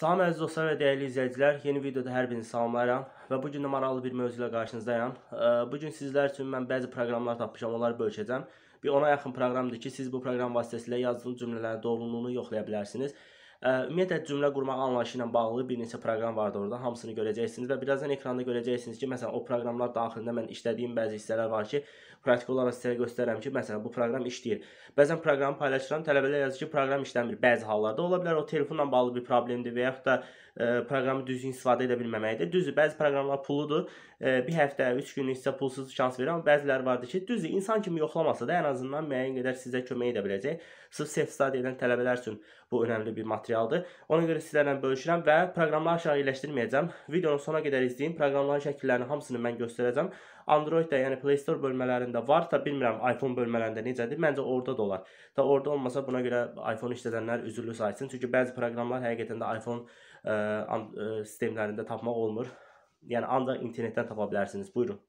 Salam əziz dostlar və dəyərli izləyicilər, yeni videoda hər birini salamlayıram və bu gün də maraqlı bir mövzu ilə qarşınızdayam. Bu gün sizlər üçün mən bəzi proqramlar tapmışam, onları bölüşəcəm. Bir ona yaxın proqramdır ki, siz bu proqram vasitəsilə yazdığınız cümlələrin doğruluğunu yoxlaya bilərsiniz. Ümumiyyətlə cümlə qurma anlayışı ilə bağlı bir neçə proqram vardı orada. Hamısını görəcəksiniz və birazdan ekranda görəcəksiniz ki, məsələn, o proqramlar daxilində mən işlədiyim bəzi hissələr var ki, praktiki olaraq sizə göstərəm ki, məsələn, bu proqram işləyir. Bəzən proqramı paylaşıram, tələbələr yazır ki, proqram işləmir. Bəzi hallarda ola bilər o telefonla bağlı bir problemdir və yaxud da ə, proqramı düzgün istifadə edə bilməməkdir. Düzdür, bəzi proqramlar puludur. Ə, bir həftə, 3 günlük sizə pulsuz şans verir, amma bəziləri vardır ki, düzdür, insan kimi yoxlamasa da ən azından müəyyən qədər sizə kömək edə biləcək. Sırf self-study edən tələbələr üçün bu önəmli bir material materialdır. Ona görə sizlərlə bölüşürəm və proqramları aşağı yerləşdirməyəcəm. Videonun sona qədər izləyin. Proqramların şəkillərini hamısını mən göstərəcəm. Android-də, yəni Play Store bölmələrində var. Da bilmirəm iPhone bölmələrində necədir. Məncə orada da olar. Da orada olmasa buna görə iPhone işlədənlər üzrlü sayılsın. Çünki bəzi proqramlar həqiqətən də iPhone ə, e, ə, e, sistemlərində tapmaq olmur. Yəni ancaq internetdən tapa bilərsiniz. Buyurun.